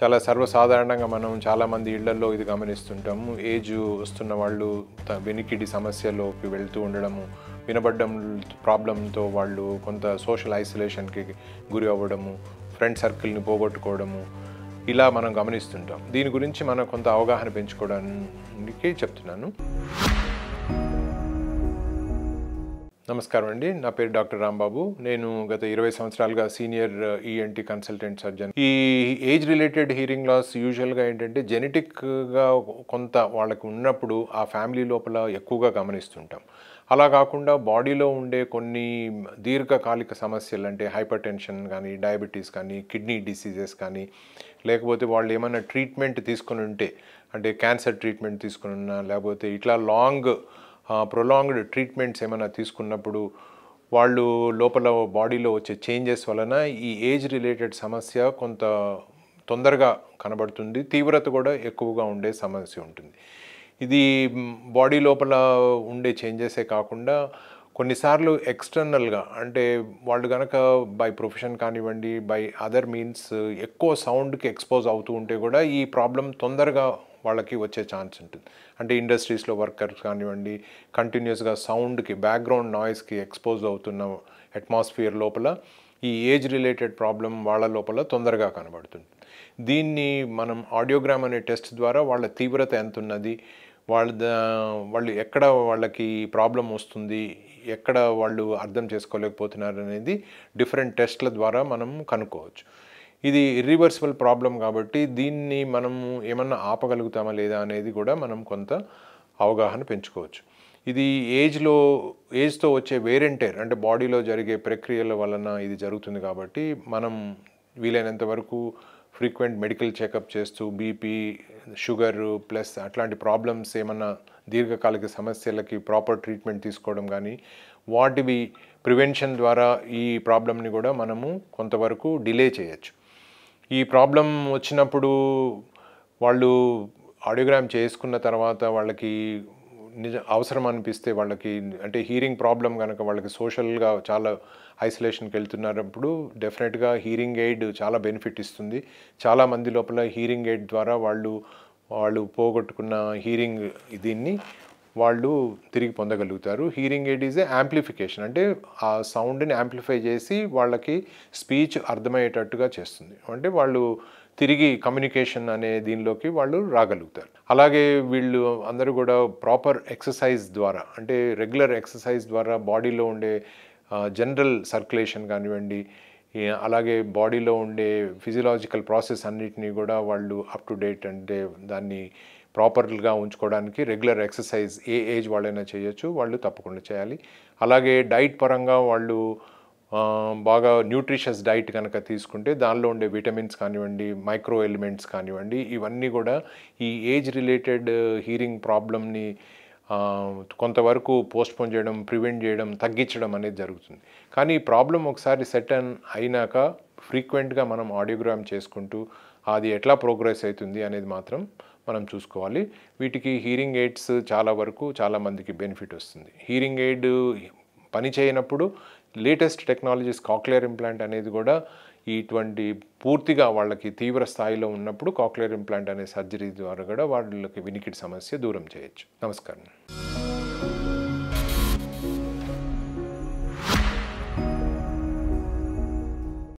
చాలా సర్వసాధారణంగా మనం చాలామంది ఇళ్లలో ఇది గమనిస్తుంటాము ఏజ్ వస్తున్న వాళ్ళు వెనికిడి సమస్యలోకి వెళ్తూ ఉండడము వినబడ్డం ప్రాబ్లంతో వాళ్ళు కొంత సోషల్ ఐసోలేషన్కి గురి అవ్వడము ఫ్రెండ్ సర్కిల్ని పోగొట్టుకోవడము ఇలా మనం గమనిస్తుంటాం దీని గురించి మనం కొంత అవగాహన పెంచుకోవడానికి చెప్తున్నాను నమస్కారం అండి నా పేరు డాక్టర్ రాంబాబు నేను గత ఇరవై సంవత్సరాలుగా senior ENT uh, e consultant surgeon ఈ ఏజ్ రిలేటెడ్ హీరింగ్ లాస్ యూజువల్గా ఏంటంటే జెనెటిక్గా కొంత వాళ్ళకి ఉన్నప్పుడు ఆ ఫ్యామిలీ లోపల ఎక్కువగా గమనిస్తుంటాం అలా కాకుండా బాడీలో ఉండే కొన్ని దీర్ఘకాలిక సమస్యలు అంటే హైపర్ టెన్షన్ కానీ డయాబెటీస్ కానీ కిడ్నీ డిసీజెస్ కానీ లేకపోతే వాళ్ళు ఏమైనా ట్రీట్మెంట్ తీసుకుని ఉంటే అంటే క్యాన్సర్ ట్రీట్మెంట్ తీసుకుని ఉన్నా లేకపోతే ఇట్లా లాంగ్ ప్రొలాంగ్డ్ ట్రీట్మెంట్స్ ఏమైనా తీసుకున్నప్పుడు వాళ్ళు లోపల బాడీలో వచ్చే చేంజెస్ వలన ఈ ఏజ్ రిలేటెడ్ సమస్య కొంత తొందరగా కనబడుతుంది తీవ్రత కూడా ఎక్కువగా ఉండే సమస్య ఉంటుంది ఇది బాడీ లోపల ఉండే చేంజెసే కాకుండా కొన్నిసార్లు ఎక్స్టర్నల్గా అంటే వాళ్ళు కనుక బై ప్రొఫెషన్ కానివ్వండి బై అదర్ మీన్స్ ఎక్కువ సౌండ్కి ఎక్స్పోజ్ అవుతూ ఉంటే కూడా ఈ ప్రాబ్లం తొందరగా వాళ్ళకి వచ్చే ఛాన్స్ ఉంటుంది అంటే ఇండస్ట్రీస్లో వర్కర్స్ కానివ్వండి కంటిన్యూస్గా సౌండ్కి బ్యాక్గ్రౌండ్ నాయిస్కి ఎక్స్పోజ్ అవుతున్న అట్మాస్ఫియర్ లోపల ఈ ఏజ్ రిలేటెడ్ ప్రాబ్లం వాళ్ళ లోపల తొందరగా కనబడుతుంది దీన్ని మనం ఆడియోగ్రామ్ అనే టెస్ట్ ద్వారా వాళ్ళ తీవ్రత ఎంత ఉన్నది వాళ్ళ వాళ్ళు ఎక్కడ వాళ్ళకి ప్రాబ్లం వస్తుంది ఎక్కడ వాళ్ళు అర్థం చేసుకోలేకపోతున్నారు అనేది డిఫరెంట్ టెస్ట్ల ద్వారా మనం కనుక్కోవచ్చు ఇది ఇర్రివర్సిబుల్ ప్రాబ్లం కాబట్టి దీన్ని మనం ఏమన్నా ఆపగలుగుతామా లేదా అనేది కూడా మనం కొంత అవగాహన పెంచుకోవచ్చు ఇది ఏజ్లో ఏజ్తో వచ్చే వేరెంటేర్ అంటే బాడీలో జరిగే ప్రక్రియల వలన ఇది జరుగుతుంది కాబట్టి మనం వీలైనంత వరకు ఫ్రీక్వెంట్ మెడికల్ చెకప్ చేస్తూ బీపీ షుగర్ ప్లస్ అట్లాంటి ప్రాబ్లమ్స్ ఏమన్నా దీర్ఘకాలిక సమస్యలకి ప్రాపర్ ట్రీట్మెంట్ తీసుకోవడం కానీ వాటివి ప్రివెన్షన్ ద్వారా ఈ ప్రాబ్లమ్ని కూడా మనము కొంతవరకు డిలే చేయొచ్చు ఈ ప్రాబ్లం వచ్చినప్పుడు వాళ్ళు ఆడియోగ్రామ్ చేసుకున్న తర్వాత వాళ్ళకి నిజ అవసరం అనిపిస్తే వాళ్ళకి అంటే హీరింగ్ ప్రాబ్లం కనుక వాళ్ళకి సోషల్గా చాలా ఐసోలేషన్కి వెళ్తున్నప్పుడు డెఫినెట్గా హీరింగ్ ఎయిడ్ చాలా బెనిఫిట్ ఇస్తుంది చాలా మంది లోపల హీరింగ్ ఎయిడ్ ద్వారా వాళ్ళు వాళ్ళు పోగొట్టుకున్న హీరింగ్ దీన్ని వాళ్ళు తిరిగి పొందగలుగుతారు hearing aid is a amplification అంటే ఆ సౌండ్ని యాంప్లిఫై చేసి వాళ్ళకి స్పీచ్ అర్థమయ్యేటట్టుగా చేస్తుంది అంటే వాళ్ళు తిరిగి కమ్యూనికేషన్ అనే దీనిలోకి వాళ్ళు రాగలుగుతారు అలాగే వీళ్ళు అందరూ కూడా ప్రాపర్ ఎక్సర్సైజ్ ద్వారా అంటే రెగ్యులర్ ఎక్సర్సైజ్ ద్వారా బాడీలో ఉండే జనరల్ సర్క్యులేషన్ కానివ్వండి అలాగే బాడీలో ఉండే ఫిజియలాజికల్ ప్రాసెస్ అన్నిటినీ కూడా వాళ్ళు అప్ టు డేట్ అంటే దాన్ని ప్రాపర్గా ఉంచుకోవడానికి రెగ్యులర్ ఎక్సర్సైజ్ ఏ ఏజ్ వాళ్ళైనా చేయొచ్చు వాళ్ళు తప్పకుండా చేయాలి అలాగే డైట్ పరంగా వాళ్ళు బాగా న్యూట్రిషస్ డైట్ కనుక తీసుకుంటే దానిలో ఉండే విటమిన్స్ కానివ్వండి మైక్రో ఎలిమెంట్స్ కానివ్వండి ఇవన్నీ కూడా ఈ ఏజ్ రిలేటెడ్ హీరింగ్ ప్రాబ్లమ్ని కొంతవరకు పోస్ట్పోన్ చేయడం ప్రివెంట్ చేయడం తగ్గించడం అనేది జరుగుతుంది కానీ ఈ ప్రాబ్లం ఒకసారి సెటన్ అయినాక ఫ్రీక్వెంట్గా మనం ఆడియోగ్రామ్ చేసుకుంటూ అది ఎట్లా ప్రోగ్రెస్ అవుతుంది అనేది మాత్రం మనం చూసుకోవాలి వీటికి హీరింగ్ ఎయిడ్స్ చాలా వరకు చాలామందికి బెనిఫిట్ వస్తుంది హీరింగ్ ఎయిడ్ పని చేయనప్పుడు లేటెస్ట్ టెక్నాలజీస్ కాక్లియర్ ఇంప్లాంట్ అనేది కూడా ఇటువంటి పూర్తిగా వాళ్ళకి తీవ్ర స్థాయిలో ఉన్నప్పుడు కాక్లియర్ ఇంప్లాంట్ అనే సర్జరీ ద్వారా కూడా వాళ్ళకి వినికిడి సమస్య దూరం చేయొచ్చు నమస్కారం